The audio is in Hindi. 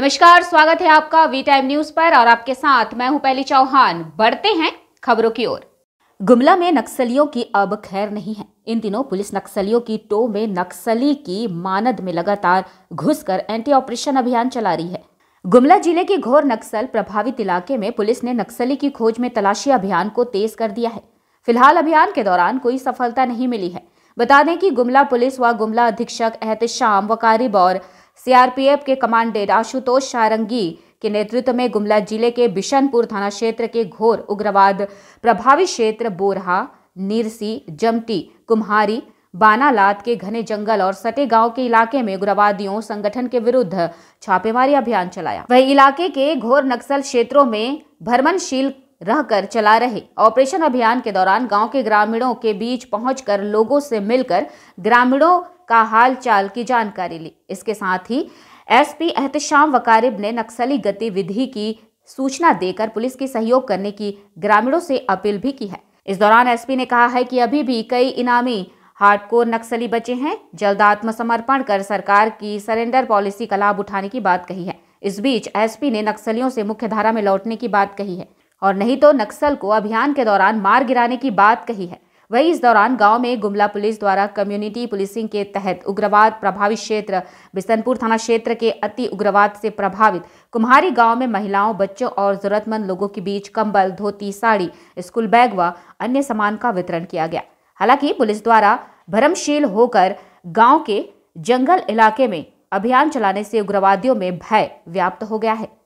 नमस्कार स्वागत है आपका वी टाइम न्यूज पर और आपके साथ मैं हूं पहली चौहान बढ़ते हैं खबरों की ओर गुमला में नक्सलियों की अब खैर नहीं है इन दिनों पुलिस नक्सलियों की टो में नक्सली की मानद में लगातार घुसकर एंटी ऑपरेशन अभियान चला रही है गुमला जिले के घोर नक्सल प्रभावित इलाके में पुलिस ने नक्सली की खोज में तलाशी अभियान को तेज कर दिया है फिलहाल अभियान के दौरान कोई सफलता नहीं मिली है बता दें कि गुमला पुलिस व गुमला अधीक्षक एहतशाम वकारिब और सीआरपीएफ के कमांडेंट आशुतोष सारंगी के नेतृत्व में गुमला जिले के बिशनपुर थाना क्षेत्र के घोर उग्रवाद प्रभावित क्षेत्र बोरहा नीरसी जमटी कुम्हारी बानालात के घने जंगल और सटे गांव के इलाके में उग्रवादियों संगठन के विरुद्ध छापेमारी अभियान चलाया वही इलाके के घोर नक्सल क्षेत्रों में भ्रमणशील रहकर चला रहे ऑपरेशन अभियान के दौरान गांव के ग्रामीणों के बीच पहुंचकर लोगों से मिलकर ग्रामीणों का हाल चाल की जानकारी ली इसके साथ ही एसपी एहतशाम वकारिब ने नक्सली गतिविधि की सूचना देकर पुलिस की सहयोग करने की ग्रामीणों से अपील भी की है इस दौरान एसपी ने कहा है कि अभी भी कई इनामी हार्डकोर नक्सली बचे हैं जल्द आत्मसमर्पण कर सरकार की सरेंडर पॉलिसी का लाभ उठाने की बात कही है इस बीच एसपी ने नक्सलियों से मुख्यधारा में लौटने की बात कही है और नहीं तो नक्सल को अभियान के दौरान मार गिराने की बात कही है वहीं इस दौरान गांव में गुमला पुलिस द्वारा कम्युनिटी पुलिसिंग के तहत उग्रवाद प्रभावित क्षेत्र बिसनपुर थाना क्षेत्र के अति उग्रवाद से प्रभावित कुम्हारी गांव में महिलाओं बच्चों और जरूरतमंद लोगों के बीच कंबल धोती साड़ी स्कूल बैग व अन्य सामान का वितरण किया गया हालांकि पुलिस द्वारा भ्रमशील होकर गाँव के जंगल इलाके में अभियान चलाने से उग्रवादियों में भय व्याप्त हो गया है